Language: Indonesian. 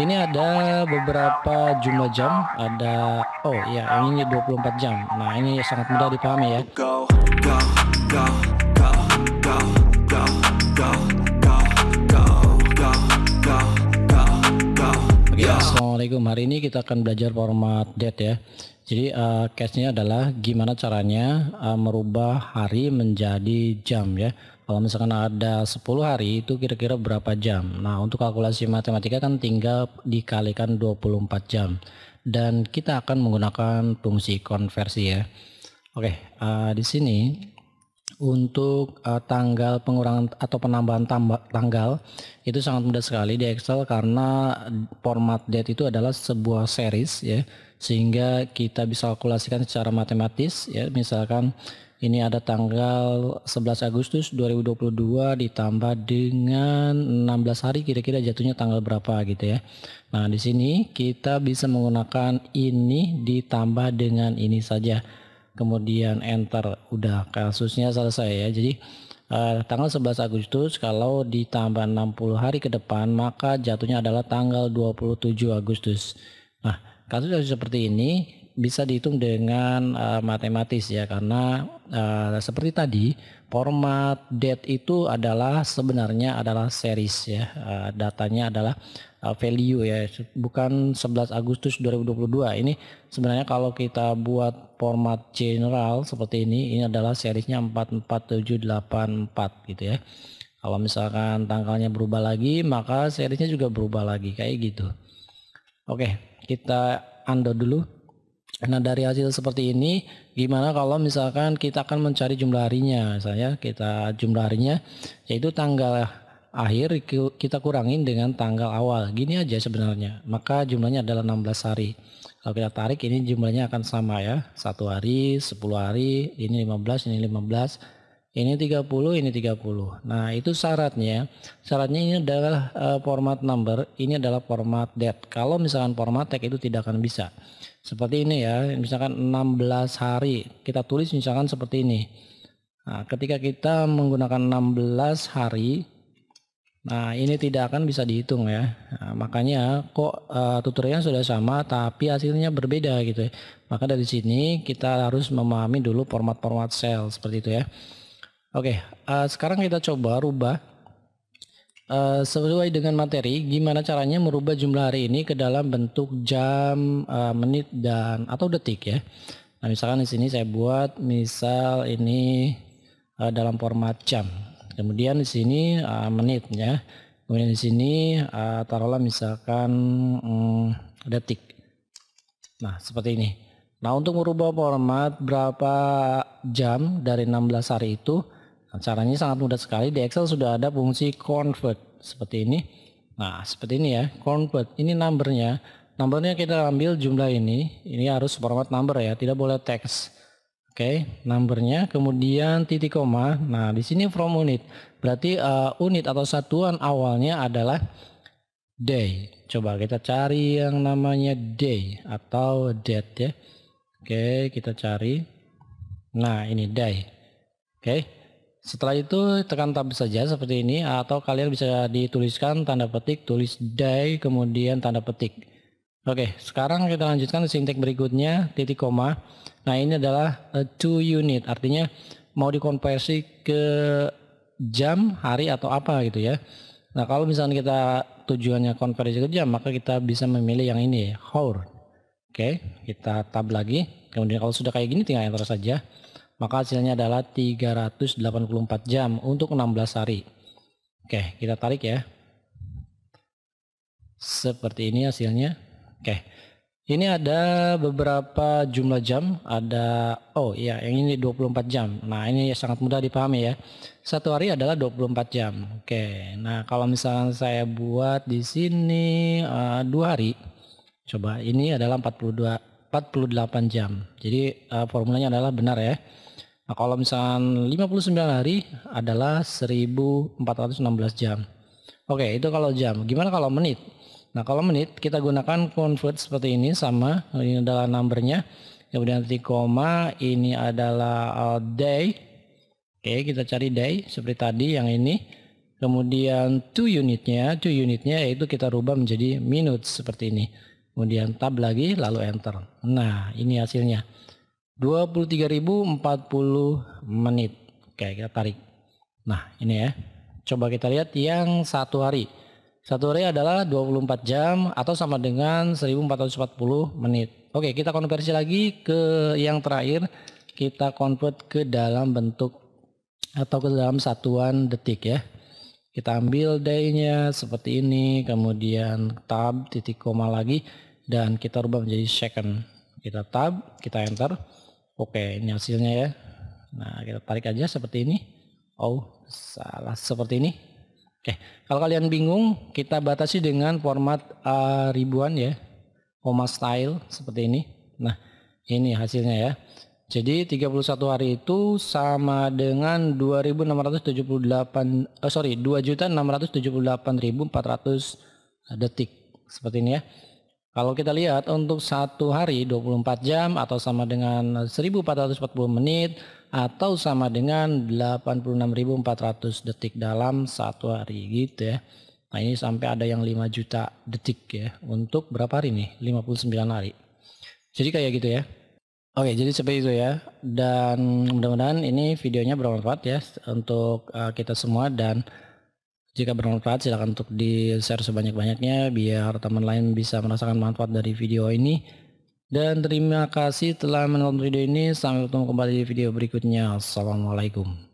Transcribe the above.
Ini ada beberapa jumlah jam, ada oh ya yang ini 24 jam. Nah, ini sangat mudah dipahami ya. okay, ya. Assalamualaikum. Hari ini kita akan belajar format date ya. Jadi uh, case-nya adalah gimana caranya uh, merubah hari menjadi jam ya. Kalau misalkan ada 10 hari itu kira-kira berapa jam. Nah untuk kalkulasi matematika kan tinggal dikalikan 24 jam. Dan kita akan menggunakan fungsi konversi ya. Oke, uh, di sini untuk uh, tanggal pengurangan atau penambahan tamba, tanggal itu sangat mudah sekali di Excel karena format date itu adalah sebuah series ya sehingga kita bisa kalkulasikan secara matematis ya misalkan ini ada tanggal 11 Agustus 2022 ditambah dengan 16 hari kira-kira jatuhnya tanggal berapa gitu ya. Nah, di sini kita bisa menggunakan ini ditambah dengan ini saja. Kemudian enter udah kasusnya selesai ya. Jadi eh, tanggal 11 Agustus kalau ditambah 60 hari ke depan maka jatuhnya adalah tanggal 27 Agustus. Nah, Kasus kasus seperti ini bisa dihitung dengan uh, matematis ya karena uh, seperti tadi format date itu adalah sebenarnya adalah series ya uh, datanya adalah uh, value ya bukan 11 Agustus 2022 ini sebenarnya kalau kita buat format general seperti ini ini adalah seriesnya 44784 gitu ya kalau misalkan tanggalnya berubah lagi maka seriesnya juga berubah lagi kayak gitu oke okay kita undo dulu. Nah dari hasil seperti ini gimana kalau misalkan kita akan mencari jumlah harinya Saya, kita jumlah harinya yaitu tanggal akhir kita kurangin dengan tanggal awal gini aja sebenarnya maka jumlahnya adalah 16 hari kalau kita tarik ini jumlahnya akan sama ya satu hari 10 hari ini 15 ini 15 ini 30, ini 30. Nah, itu syaratnya. Syaratnya ini adalah uh, format number, ini adalah format date. Kalau misalkan format tag itu tidak akan bisa. Seperti ini ya, misalkan 16 hari. Kita tulis misalkan seperti ini. Nah, ketika kita menggunakan 16 hari, nah ini tidak akan bisa dihitung ya. Nah, makanya kok uh, eh, tutorialnya sudah sama tapi hasilnya berbeda gitu ya. Maka dari sini kita harus memahami dulu format-format cell seperti itu ya. Oke, okay, uh, eh, sekarang kita coba rubah uh, sesuai dengan materi. Gimana caranya merubah jumlah hari ini ke dalam bentuk jam, uh, menit dan atau detik ya. Nah, misalkan di sini saya buat misal ini uh, dalam format jam. Kemudian di sini uh, menit ya. Kemudian di sini uh, taruhlah misalkan um, detik. Nah, seperti ini. Nah, untuk merubah format berapa jam dari 16 hari itu Nah, caranya sangat mudah sekali. Di Excel sudah ada fungsi convert seperti ini. Nah, seperti ini ya. Convert ini numbernya. Numbernya kita ambil jumlah ini. Ini harus format number ya, tidak boleh teks. Oke, okay, numbernya kemudian titik koma. Nah, di sini from unit. Berarti uh, unit atau satuan awalnya adalah day. Coba kita cari yang namanya day atau date ya. Oke, okay, kita cari. Nah, ini day. Oke. Okay. Setelah itu tekan tab saja seperti ini atau kalian bisa dituliskan tanda petik tulis day kemudian tanda petik. Oke, sekarang kita lanjutkan sintek berikutnya titik koma. Nah, ini adalah eh, two unit artinya mau dikonversi ke jam, hari atau apa gitu ya. Nah, kalau misalnya kita tujuannya konversi ke jam, maka kita bisa memilih yang ini, hour. Oke, kita tab lagi. Kemudian kalau sudah kayak gini tinggal enter saja maka hasilnya adalah 384 jam untuk 16 hari. Oke, kita tarik ya. Seperti ini hasilnya. Oke. Ini ada beberapa jumlah jam, ada oh iya yang ini 24 jam. Nah, ini sangat mudah dipahami ya. Satu hari adalah 24 jam. Oke. Nah, kalau misalkan saya buat di sini uh, dua hari. Coba ini adalah 42 48 jam. Jadi uh, formulanya adalah benar ya. Nah, kalau misalnya 59 hari adalah 1416 jam. Oke, itu kalau jam. Gimana kalau menit? Nah, kalau menit kita gunakan convert seperti ini sama ini adalah numbernya. Kemudian nanti koma, ini adalah eh, day. Oke, kita cari day seperti tadi yang ini. Kemudian two unitnya, two unitnya yaitu kita rubah menjadi minutes seperti ini kemudian tab lagi lalu enter. Nah, ini hasilnya. 23.040 menit. Oke, kita tarik. Nah, ini ya. Coba kita lihat yang satu hari. Satu hari adalah 24 jam atau sama dengan 1440 menit. Oke, kita konversi lagi ke yang terakhir. Kita convert ke dalam bentuk atau ke dalam satuan detik ya kita ambil day-nya seperti ini kemudian tab titik koma lagi dan kita rubah menjadi second kita tab kita enter oke ini hasilnya ya nah kita tarik aja seperti ini oh salah seperti ini oke kalau kalian bingung kita batasi dengan format uh, ribuan ya koma style seperti ini nah ini hasilnya ya jadi 31 hari itu sama dengan 2678 eh sorry 2.678.400 detik seperti ini ya. Kalau kita lihat untuk satu hari 24 jam atau sama dengan 1440 menit atau sama dengan 86.400 detik dalam satu hari gitu ya. Nah ini sampai ada yang 5 juta detik ya untuk berapa hari nih? 59 hari. Jadi kayak gitu ya. Oke, jadi seperti itu ya. Dan mudah-mudahan ini videonya bermanfaat ya untuk uh, kita semua dan jika bermanfaat silakan untuk di-share sebanyak-banyaknya biar teman lain bisa merasakan manfaat dari video ini. Dan terima kasih telah menonton video ini. Sampai bertemu kembali di video berikutnya. Assalamualaikum.